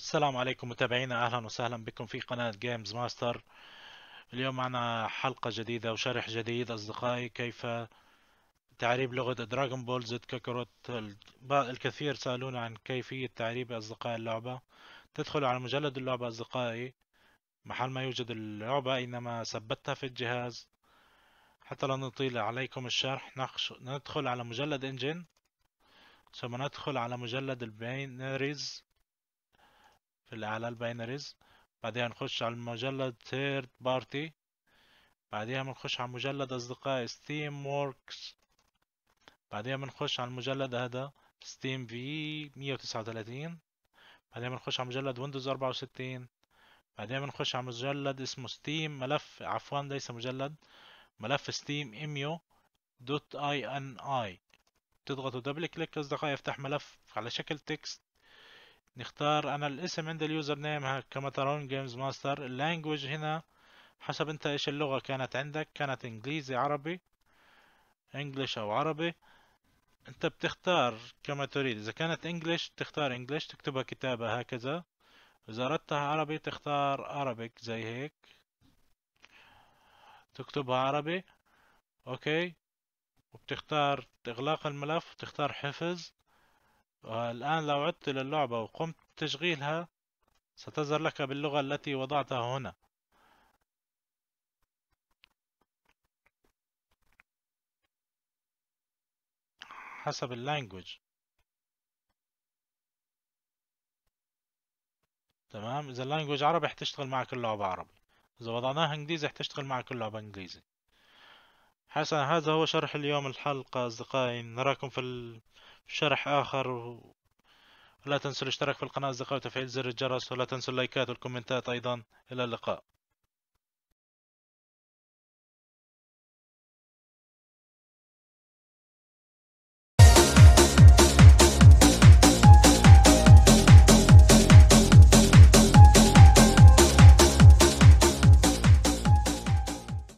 السلام عليكم متابعينا اهلا وسهلا بكم في قناة جيمز ماستر اليوم معنا حلقة جديدة وشرح جديد اصدقائي كيف تعريب لغة دراغون بول زد كاكاروت الكثير سألونا عن كيفية تعريب اصدقاء اللعبة تدخل على مجلد اللعبة اصدقائي محل ما يوجد اللعبة انما ثبتها في الجهاز حتى لا نطيل عليكم الشرح ندخل على مجلد انجن ثم ندخل على مجلد البينريز اللي على الباينريز بعدها نخش على المجلد ثيرد بارتي بعدها بنخش على مجلد اصدقائي ستيم ووركس بعدها بنخش على المجلد هذا ستيم في 139 بعدها بنخش على مجلد ويندوز 64 بعدين بنخش على مجلد اسمه ستيم ملف عفوا ليس مجلد ملف ستيم ايميو دوت اي ان اي تضغطوا دبل كليك اصدقائي يفتح ملف على شكل تكست نختار انا الاسم عند اليوزر نيم كما ترون جيمز ماستر اللانجوج هنا حسب انت ايش اللغة كانت عندك كانت انجليزي عربي انجلش او عربي انت بتختار كما تريد اذا كانت انجلش تختار انجلش تكتبها كتابة هكذا اذا اردتها عربي تختار Arabic زي هيك تكتبها عربي اوكي وبتختار اغلاق الملف وتختار حفظ الآن لو عدت إلى اللعبة وقمت بتشغيلها ستظهر لك باللغة التي وضعتها هنا حسب اللانجوج تمام إذا اللانجوج عربي حتشتغل معك اللعبة عربي إذا وضعناها إنجليزي حتشتغل معك اللعبة إنجليزي حسنا هذا هو شرح اليوم الحلقة أصدقائي نراكم في شرح آخر ولا تنسوا الاشتراك في القناة أصدقائي وتفعيل زر الجرس ولا تنسوا اللايكات والكومنتات أيضا إلى اللقاء